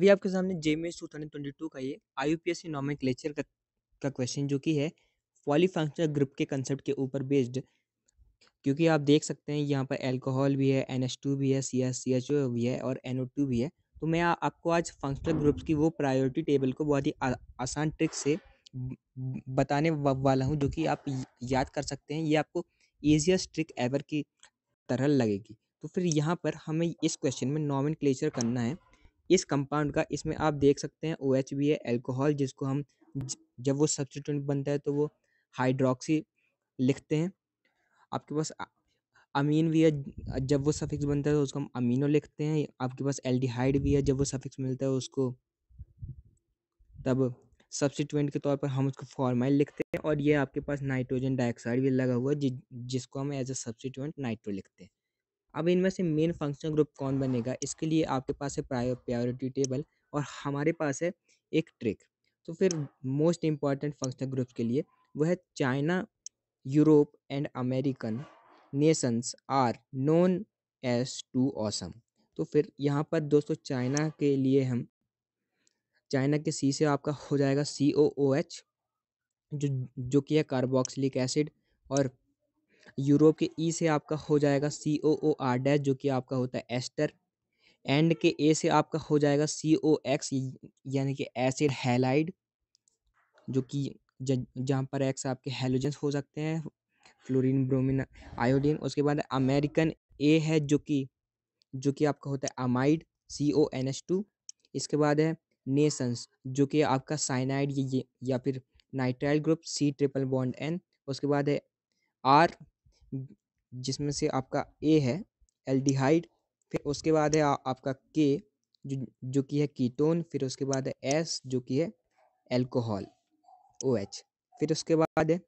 अभी आपके सामने J S two thousand twenty two का ये I U P S C nomenclature का का क्वेश्चन जो कि है पॉलीफंक्शनल ग्रुप के कंसेप्ट के ऊपर बेस्ड क्योंकि आप देख सकते हैं यहाँ पर एल्कोहल भी है एन एस टू भी है C S C H O भी है और एन ओ टू भी है तो मैं आ, आपको आज फंक्शनल ग्रुप्स की वो प्रायोरिटी टेबल को बहुत ही आसान ट्रिक से बताने वाला हूँ जो कि आप याद कर सकते हैं ये आपको ईजिएस्ट ट्रिक एवर की तरह लगेगी तो फिर यहाँ पर हमें इस क्वेश्चन में नॉमिन क्लेचर करना है इस कंपाउंड का इसमें आप देख सकते हैं ओ एच भी है एल्कोहल जिसको हम जब वो सब्सिट्यूट बनता है तो वो हाइड्रोक्सी लिखते हैं आपके पास अमीन भी है जब वो सफिक्स बनता है तो उसको हम अमीनो लिखते हैं आपके पास एल्डिहाइड भी है जब वो सफिक्स मिलता है उसको तब सब्सिट्यूएंट के तौर पर हम उसको फॉर्माइल लिखते हैं और ये आपके पास नाइट्रोजन डाइऑक्साइड भी लगा हुआ है जि, जिसको हम एज अ सब्सिट्यूएंट नाइट्रो लिखते हैं अब इनमें से मेन फंक्शनल ग्रुप कौन बनेगा इसके लिए आपके पास है प्रायर प्रायोरिटी टेबल और हमारे पास है एक ट्रिक तो फिर मोस्ट इम्पॉर्टेंट फंक्शनल ग्रुप के लिए वह है China Europe and American nations are known as two awesome तो फिर यहाँ पर दोस्तों चाइना के लिए हम चाइना के सी से आपका हो जाएगा सी ओ ओ एच जो जो कि है कार्बोक्सिलिक एसिड और यूरोप के ई से आपका हो जाएगा सी ओ ओ आर डैश जो कि आपका होता है एस्टर एंड के ए से आपका हो जाएगा सी ओ एक्स यानी कि एसिड हेलाइड जो कि जहाँ पर एक्स आपके हेलोजेंस हो सकते हैं फ्लोरिन ब्रोमिन आयोडीन उसके बाद अमेरिकन ए है जो कि जो कि आपका होता है amide C O N S two इसके बाद है नेसन्स जो कि आपका साइनाइड या फिर nitrile group C triple bond N उसके बाद है आर जिसमें से आपका ए है एल्डिहाइड फिर उसके बाद है आ, आपका के जो जो कि है कीटोन फिर उसके बाद है एस जो कि है एल्कोहल ओ एच फिर उसके बाद है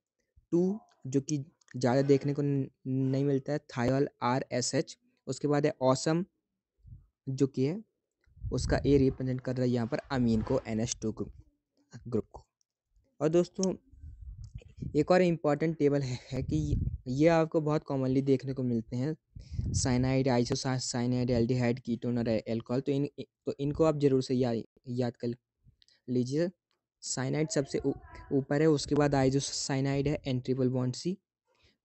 टू जो कि ज़्यादा देखने को नहीं मिलता है थायल आर एस एच उसके बाद है ऑसम जो कि है उसका ए रिप्रेजेंट कर रहा है यहाँ पर अमीन को N H two group group को और दोस्तों एक और इम्पॉर्टेंट टेबल है, है कि ये आपको बहुत कॉमनली देखने को मिलते हैं cyanide isocyanide aldehyde ketone और एल्कोहल तो इन तो इनको आप ज़रूर से या, याद कर लीजिए साइनाइड सबसे ऊपर है उसके बाद आइजो साइनाइड है एन ट्रिपल बॉन्ड सी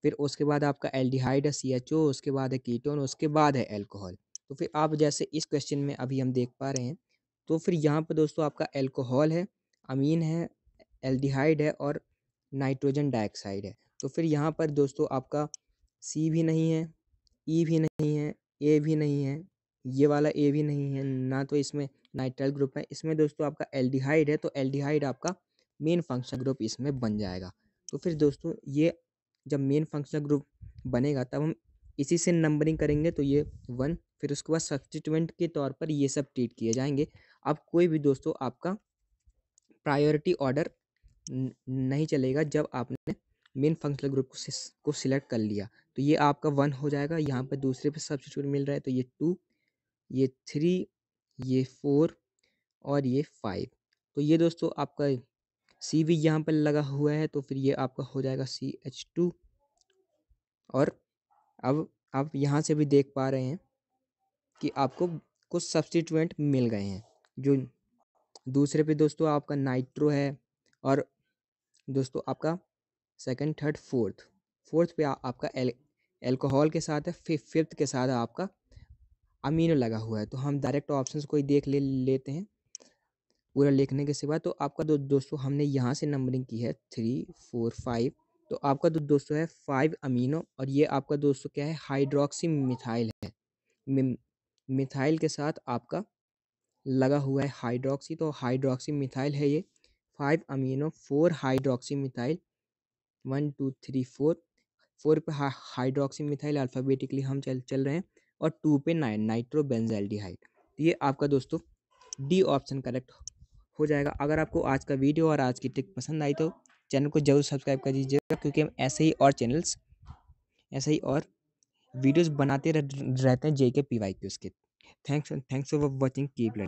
फिर उसके बाद आपका एल्डिहाइड है सी एच ओ उसके बाद है कीटोन उसके बाद है एल्कोहल तो फिर आप जैसे इस क्वेश्चन में अभी हम देख पा रहे हैं तो फिर यहाँ पर दोस्तों आपका एल्कोहल है अमीन है एल्डिहाइड है और नाइट्रोजन डाइऑक्साइड है तो फिर यहाँ पर दोस्तों आपका सी भी नहीं है ई e भी नहीं है ए भी नहीं है ये वाला ए भी नहीं है ना तो इसमें नाइट्राइल ग्रुप है इसमें दोस्तों आपका एल्डिहाइड है तो एल्डिहाइड आपका मेन फंक्शनल ग्रुप इसमें बन जाएगा तो फिर दोस्तों ये जब मेन फंक्शनल ग्रुप बनेगा तब हम इसी से नंबरिंग करेंगे तो ये वन फिर उसके बाद सब्सिटेंट के तौर पर ये सब ट्रीट किए जाएंगे अब कोई भी दोस्तों आपका प्रायोरिटी ऑर्डर नहीं चलेगा जब आपने मेन फंक्शनल ग्रुप को सिलेक्ट कर लिया तो ये आपका वन हो जाएगा यहाँ पर दूसरे पे सब्सिट्यूट मिल रहा है तो ये टू ये थ्री ये फोर और ये फाइव तो ये दोस्तों आपका सी वी यहाँ पर लगा हुआ है तो फिर ये आपका हो जाएगा सी एच टू और अब आप यहाँ से भी देख पा रहे हैं कि आपको कुछ सब्सटीट्यूएंट मिल गए हैं जो दूसरे पे दोस्तों आपका नाइट्रो है और दोस्तों आपका सेकंड थर्ड फोर्थ फोर्थ पे आ, आपका एल एल्कोहल के साथ है फिफ्थ के साथ आपका अमीनो लगा हुआ है तो हम डायरेक्ट ऑप्शन ही देख ले लेते हैं पूरा लिखने के सिवा तो आपका दो दोस्तों हमने यहाँ से नंबरिंग की है थ्री फोर फाइव तो आपका दो दोस्तों है फाइव अमीनो और ये आपका दोस्तों क्या है हाइड्रोक्सी मिथाइल है मिथाइल के साथ आपका लगा हुआ है हाइड्रोक्सी तो हाइड्रोक्सी मिथाइल है ये five amino four hydroxy methyl one two three four four पे हाइड्रोक्सी मिथाइल अल्फ़ाबेटिकली हम चल चल रहे हैं और टू पे नाइन नाइट्रोबेंजाइलडिहाइड तो ये आपका दोस्तों डी ऑप्शन करेक्ट हो जाएगा अगर आपको आज का वीडियो और आज की टिक पसंद आई तो चैनल को जरूर सब्सक्राइब कर दीजिएगा क्योंकि हम ऐसे ही और चैनल्स ऐसे ही और वीडियोस बनाते रहते हैं जे के पी वाई के उसके thanks thanks for watching keep learning